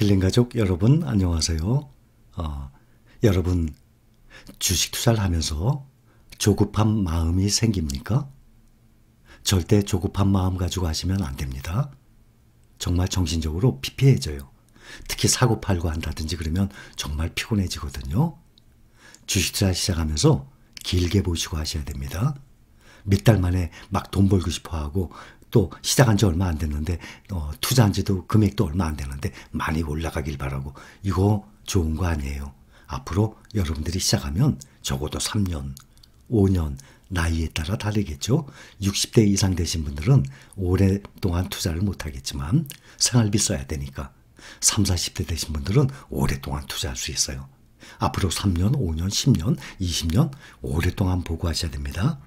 힐링 가족 여러분 안녕하세요. 어, 여러분 주식 투자를 하면서 조급한 마음이 생깁니까? 절대 조급한 마음 가지고 하시면 안 됩니다. 정말 정신적으로 피폐해져요. 특히 사고 팔고 한다든지 그러면 정말 피곤해지거든요. 주식 투자 시작하면서 길게 보시고 하셔야 됩니다. 몇 달 만에 막 돈 벌고 싶어 하고 또 시작한 지 얼마 안 됐는데 어, 투자한 지도 금액도 얼마 안 되는데 많이 올라가길 바라고 이거 좋은 거 아니에요. 앞으로 여러분들이 시작하면 적어도 3년, 5년 나이에 따라 다르겠죠. 60대 이상 되신 분들은 오랫동안 투자를 못 하겠지만 생활비 써야 되니까 3, 0 40대 되신 분들은 오랫동안 투자할 수 있어요. 앞으로 3년, 5년, 10년, 20년 오랫동안 보고하셔야 됩니다.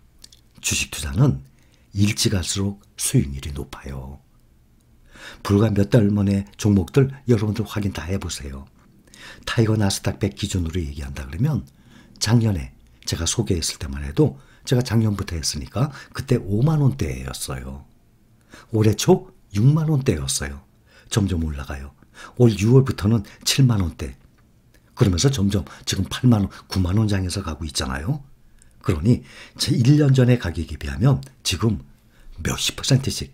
주식 투자는 일찍할수록 수익률이 높아요. 불과 몇 달 만에 종목들 여러분들 확인 다 해보세요. 타이거 나스닥 100 기준으로 얘기한다 그러면 작년에 제가 소개했을 때만 해도 제가 작년부터 했으니까 그때 5만 원대였어요. 올해 초 6만 원대였어요. 점점 올라가요. 올 6월부터는 7만 원대. 그러면서 점점 지금 8만 원, 9만 원 장에서 가고 있잖아요. 그러니 제 1년 전의 가격에 비하면 지금 몇십 퍼센트씩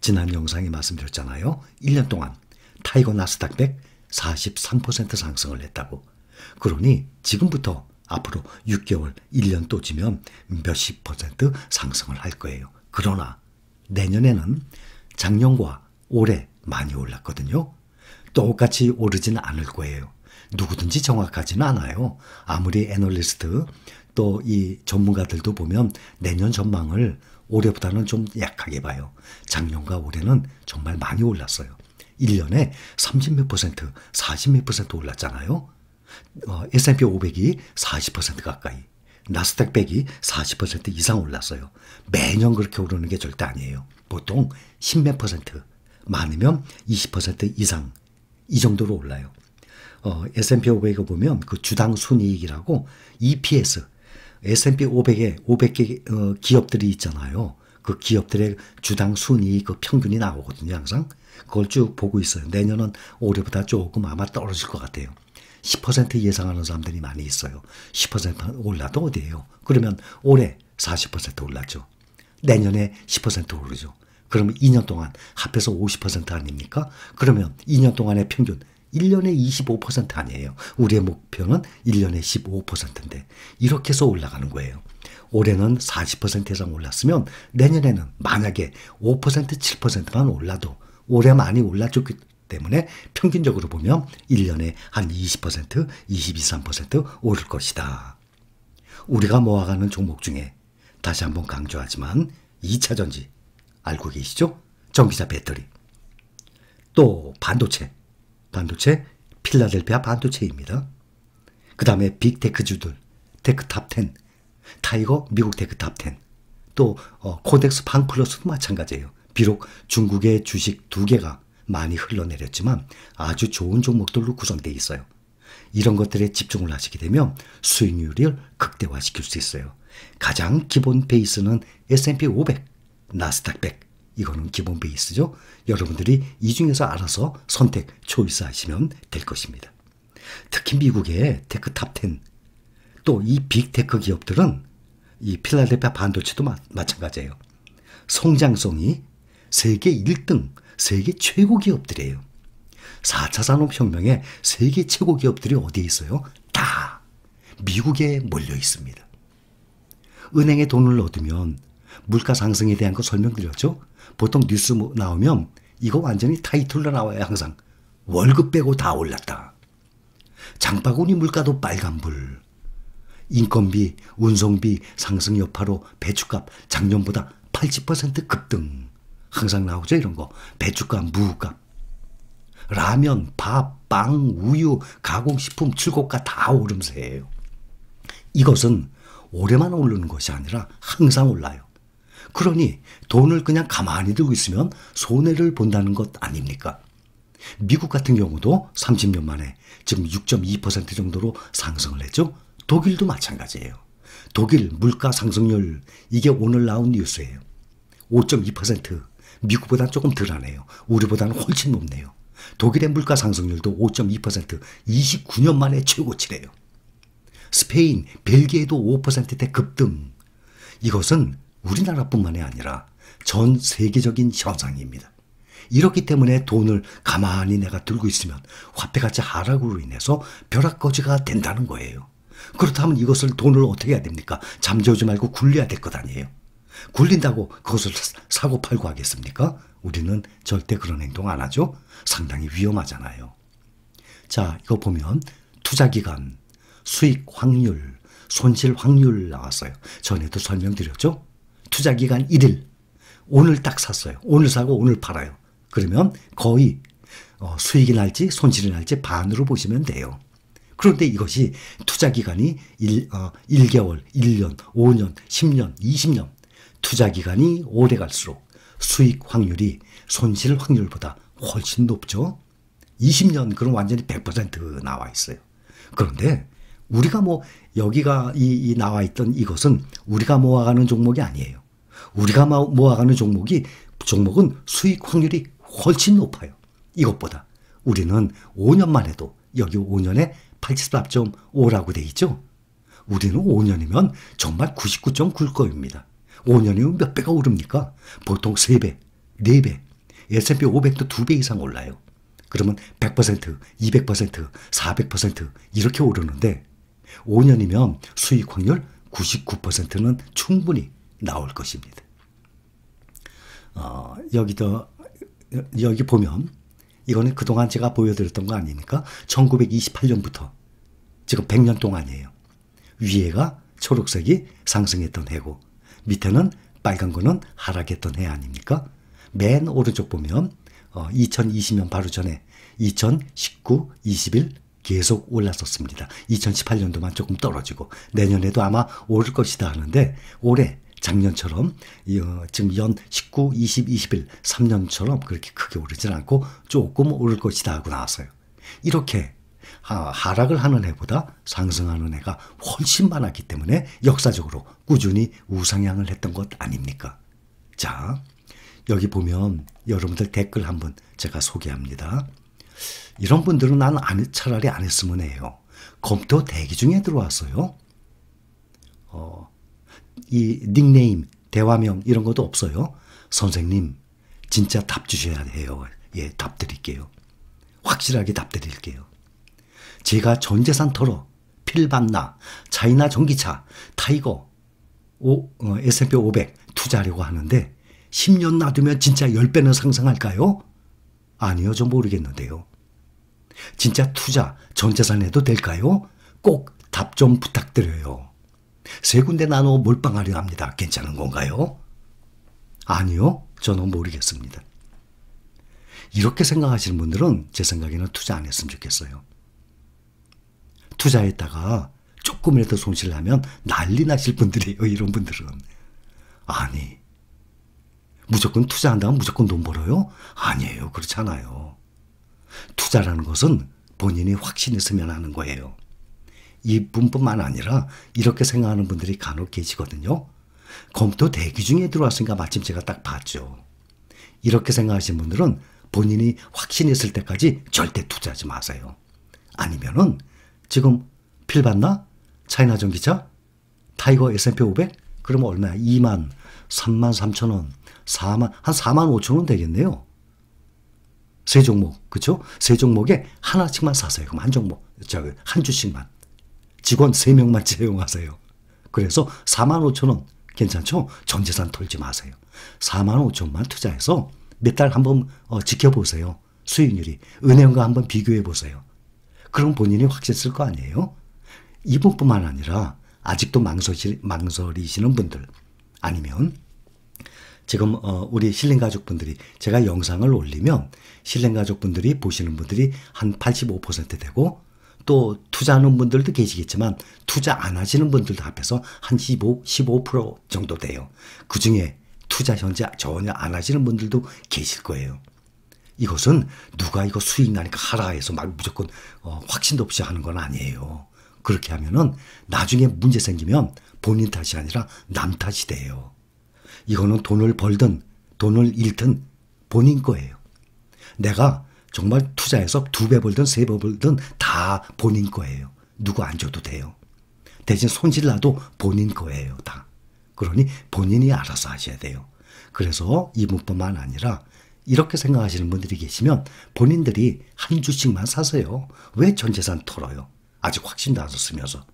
지난 영상에 말씀드렸잖아요. 1년 동안 타이거 나스닥 100 43% 상승을 했다고. 그러니 지금부터 앞으로 6개월, 1년 또 지면 몇십 퍼센트 상승을 할 거예요. 그러나 내년에는 작년과 올해 많이 올랐거든요. 똑같이 오르지는 않을 거예요. 누구든지 정확하지는 않아요. 아무리 애널리스트 또 이 전문가들도 보면 내년 전망을 올해보다는 좀 약하게 봐요. 작년과 올해는 정말 많이 올랐어요. 1년에 30몇 퍼센트, 40몇 퍼센트 올랐잖아요. 어, S&P 500이 40% 가까이, 나스닥 100이 40% 이상 올랐어요. 매년 그렇게 오르는 게 절대 아니에요. 보통 10몇 퍼센트, 많으면 20% 이상 이 정도로 올라요. 어, S&P 500을 보면 그 주당 순이익이라고 EPS, S&P 500에 500개 어, 기업들이 있잖아요. 그 기업들의 주당 순이그 평균이 나오거든요, 항상. 그걸 쭉 보고 있어요. 내년은 올해보다 조금 아마 떨어질 것 같아요. 10% 예상하는 사람들이 많이 있어요. 10% 올라도 어디예요? 그러면 올해 40% 올랐죠. 내년에 10% 오르죠. 그러면 2년 동안 합해서 50% 아닙니까? 그러면 2년 동안의 평균 1년에 25% 아니에요. 우리의 목표는 1년에 15%인데 이렇게 해서 올라가는 거예요. 올해는 40% 이상 올랐으면 내년에는 만약에 5% 7%만 올라도 올해 많이 올라줬기 때문에 평균적으로 보면 1년에 한 20%, 22, 3% 오를 것이다. 우리가 모아가는 종목 중에 다시 한번 강조하지만 2차 전지 알고 계시죠? 전기차 배터리 또 반도체 반도체 필라델피아 반도체입니다. 그 다음에 빅테크주들 테크 탑10 타이거 미국 테크 탑10 또 어, 코덱스 팡플러스도 마찬가지예요. 비록 중국의 주식 두 개가 많이 흘러내렸지만 아주 좋은 종목들로 구성되어 있어요. 이런 것들에 집중을 하시게 되면 수익률을 극대화시킬 수 있어요. 가장 기본 베이스는 S&P 500, 나스닥 100, 이거는 기본 베이스죠. 여러분들이 이 중에서 알아서 선택, 초이스 하시면 될 것입니다. 특히 미국의 테크 탑10, 또 이 빅테크 기업들은 이 필라델피아 반도체도 마, 마찬가지예요. 성장성이 세계 1등, 세계 최고 기업들이에요. 4차 산업혁명에 세계 최고 기업들이 어디에 있어요? 다 미국에 몰려 있습니다. 은행에 돈을 얻으면 물가 상승에 대한 거 설명드렸죠? 보통 뉴스 뭐 나오면 이거 완전히 타이틀로 나와요, 항상. 월급 빼고 다 올랐다. 장바구니 물가도 빨간불. 인건비, 운송비 상승 여파로 배춧값 작년보다 80% 급등. 항상 나오죠, 이런 거. 배춧값 무값. 라면, 밥, 빵, 우유, 가공식품 출고가 다 오름세예요. 이것은 올해만 오르는 것이 아니라 항상 올라요. 그러니 돈을 그냥 가만히 두고 있으면 손해를 본다는 것 아닙니까? 미국 같은 경우도 30년 만에 지금 6.2% 정도로 상승을 했죠. 독일도 마찬가지예요. 독일 물가 상승률 이게 오늘 나온 뉴스예요. 5.2% 미국보다 조금 덜하네요. 우리보다는 훨씬 높네요. 독일의 물가 상승률도 5.2% 29년 만에 최고치래요. 스페인, 벨기에도 5%대 급등. 이것은 우리나라뿐만이 아니라 전 세계적인 현상입니다. 이렇기 때문에 돈을 가만히 내가 들고 있으면 화폐가치 하락으로 인해서 벼락거지가 된다는 거예요. 그렇다면 이것을 돈을 어떻게 해야 됩니까? 잠재우지 말고 굴려야 될 것 아니에요. 굴린다고 그것을 사고 팔고 하겠습니까? 우리는 절대 그런 행동 안 하죠. 상당히 위험하잖아요. 자, 이거 보면 투자 기간, 수익 확률, 손실 확률 나왔어요. 전에도 설명드렸죠? 투자 기간 1일. 오늘 딱 샀어요. 오늘 사고 오늘 팔아요. 그러면 거의 어, 수익이 날지 손실이 날지 반으로 보시면 돼요. 그런데 이것이 투자 기간이 1, 어, 1개월, 1년, 5년, 10년, 20년 투자 기간이 오래 갈수록 수익 확률이 손실 확률보다 훨씬 높죠. 20년 그럼 완전히 100% 나와 있어요. 그런데 우리가 뭐 여기가 이, 이 나와 있던 이것은 우리가 모아가는 종목이 아니에요. 우리가 모아가는 종목이 종목은 수익 확률이 훨씬 높아요. 이것보다 우리는 5년만 해도 여기 5년에 84.5라고 돼 있죠. 우리는 5년이면 정말 99.9%입니다. 일거 5년이면 몇 배가 오릅니까? 보통 3배, 4배, S&P 500도 2배 이상 올라요. 그러면 100%, 200%, 400% 이렇게 오르는데 5년이면 수익 확률 99%는 충분히 나올 것입니다. 어, 여기도, 여기 보면, 이거는 그동안 제가 보여드렸던 거 아닙니까? 1928년부터 지금 100년 동안이에요. 위에가 초록색이 상승했던 해고, 밑에는 빨간 거는 하락했던 해 아닙니까? 맨 오른쪽 보면, 어, 2020년 바로 전에 2019, 21, 계속 올랐었습니다. 2018년도만 조금 떨어지고 내년에도 아마 오를 것이다 하는데 올해 작년처럼 어, 지금 연 19, 20, 21, 3년처럼 그렇게 크게 오르진 않고 조금 오를 것이다 하고 나왔어요. 이렇게 하락을 하는 해보다 상승하는 해가 훨씬 많았기 때문에 역사적으로 꾸준히 우상향을 했던 것 아닙니까? 자, 여기 보면 여러분들 댓글 한번 제가 소개합니다. 이런 분들은 나는 안, 차라리 안 했으면 해요. 검토 대기 중에 들어왔어요. 어, 이 닉네임, 대화명 이런 것도 없어요. 선생님, 진짜 답 주셔야 해요. 예, 답 드릴게요. 확실하게 답 드릴게요. 제가 전 재산 털어, 필반나, 차이나 전기차, 타이거, 오, 어, S&P 500 투자하려고 하는데 10년 놔두면 진짜 10배는 상승할까요? 아니요, 좀 모르겠는데요. 진짜 투자, 전재산 해도 될까요? 꼭 답 좀 부탁드려요. 세 군데 나눠 몰빵하려 합니다. 괜찮은 건가요? 아니요. 저는 모르겠습니다. 이렇게 생각하시는 분들은 제 생각에는 투자 안 했으면 좋겠어요. 투자했다가 조금이라도 손실 하면 난리 나실 분들이에요. 이런 분들은. 아니. 무조건 투자한다면 무조건 돈 벌어요? 아니에요. 그렇잖아요. 투자라는 것은 본인이 확신 했으면 하는 거예요. 이분뿐만 아니라 이렇게 생각하는 분들이 간혹 계시거든요. 검토 대기 중에 들어왔으니까 마침 제가 딱 봤죠. 이렇게 생각하시 분들은 본인이 확신했을 때까지 절대 투자하지 마세요. 아니면은 지금 필 봤나? 차이나 전기차? 타이거 S&P 500? 그러면 얼마야? 2만, 3만 3천 원, 4만, 한 4만 5천 원 되겠네요. 세 종목, 그쵸? 세 종목에 하나씩만 사세요. 그럼 한 종목, 그 한 주씩만. 직원 세명만 채용하세요. 그래서 4만 5천 원 괜찮죠? 전 재산 털지 마세요. 4만 5천만 원 투자해서 몇 달 한번 어, 지켜보세요. 수익률이. 은행과 한번 비교해 보세요. 그럼 본인이 확실했을 거 아니에요? 이분뿐만 아니라 아직도 망설이시는 분들 아니면 지금 어, 우리 신림 가족분들이 제가 영상을 올리면 신림 가족분들이 보시는 분들이 한 85% 되고 또 투자하는 분들도 계시겠지만 투자 안 하시는 분들도 앞에서한 15, 15% 정도 돼요. 그 중에 투자 현재 전혀 안 하시는 분들도 계실 거예요. 이것은 누가 이거 수익 나니까 하라 해서 막 무조건 어, 확신도 없이 하는 건 아니에요. 그렇게 하면은 나중에 문제 생기면 본인 탓이 아니라 남 탓이 돼요. 이거는 돈을 벌든 돈을 잃든 본인 거예요. 내가 정말 투자해서 두 배 벌든 세 배 벌든 다 본인 거예요. 누구 안 줘도 돼요. 대신 손실 나도 본인 거예요. 다. 그러니 본인이 알아서 하셔야 돼요. 그래서 이 문법만 아니라 이렇게 생각하시는 분들이 계시면 본인들이 한 주씩만 사세요. 왜 전 재산 털어요? 아직 확신도 안 썼으면서.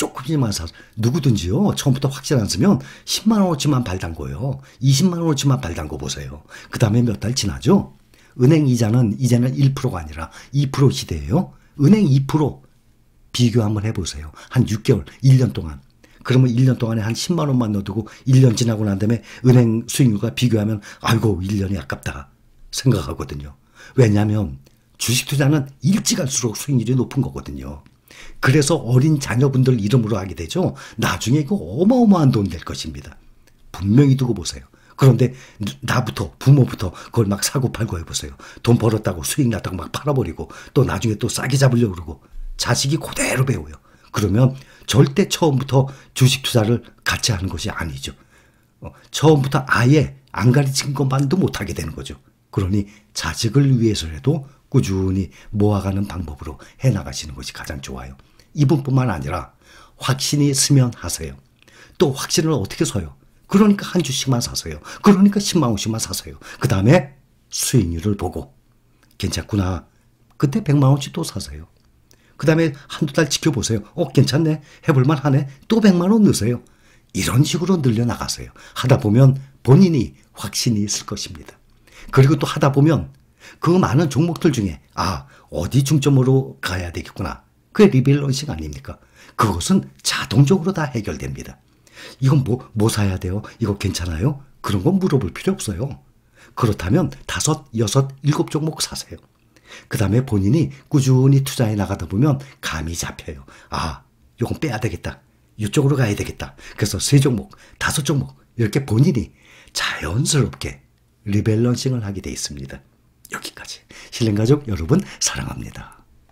조금씩만 사서 누구든지요 처음부터 확실한 쓰면 10만 원어치만 발담궈요 20만 원어치만 발담궈 보세요 그 다음에 몇 달 지나죠 은행 이자는 이제는 1%가 아니라 2% 시대예요 은행 2% 비교 한번 해보세요 한 6개월 1년 동안 그러면 1년 동안에 한 10만 원만 넣어두고 1년 지나고 난 다음에 은행 수익률과 비교하면 아이고 1년이 아깝다 생각하거든요 왜냐하면 주식 투자는 일찍 할수록 수익률이 높은 거거든요 그래서 어린 자녀분들 이름으로 하게 되죠. 나중에 이거 그 어마어마한 돈 될 것입니다. 분명히 두고 보세요. 그런데 나부터 부모부터 그걸 막 사고 팔고 해보세요. 돈 벌었다고 수익 났다고 막 팔아버리고 또 나중에 또 싸게 잡으려고 그러고 자식이 그대로 배워요. 그러면 절대 처음부터 주식 투자를 같이 하는 것이 아니죠. 어, 처음부터 아예 안 가르친 것만도 못하게 되는 거죠. 그러니 자식을 위해서라도 꾸준히 모아가는 방법으로 해 나가시는 것이 가장 좋아요. 이분뿐만 아니라 확신이 스면 하세요. 또 확신을 어떻게 서요? 그러니까 한 주씩만 사세요. 그러니까 10만 원씩만 사세요. 그 다음에 수익률을 보고 괜찮구나. 그때 100만 원씩 또 사세요. 그 다음에 한두 달 지켜보세요. 어 괜찮네. 해볼만 하네. 또 100만 원 넣으세요. 이런 식으로 늘려나가세요. 하다 보면 본인이 확신이 있을 것입니다. 그리고 또 하다 보면 그 많은 종목들 중에 아 어디 중점으로 가야 되겠구나. 그게 리밸런싱 아닙니까? 그것은 자동적으로 다 해결됩니다. 이건 뭐, 뭐 사야 돼요? 이거 괜찮아요? 그런 건 물어볼 필요 없어요. 그렇다면 다섯, 여섯, 일곱 종목 사세요. 그 다음에 본인이 꾸준히 투자해 나가다 보면 감이 잡혀요. 아, 요건 빼야 되겠다. 이쪽으로 가야 되겠다. 그래서 세 종목, 다섯 종목, 이렇게 본인이 자연스럽게 리밸런싱을 하게 돼 있습니다. 신림가족 여러분 사랑합니다.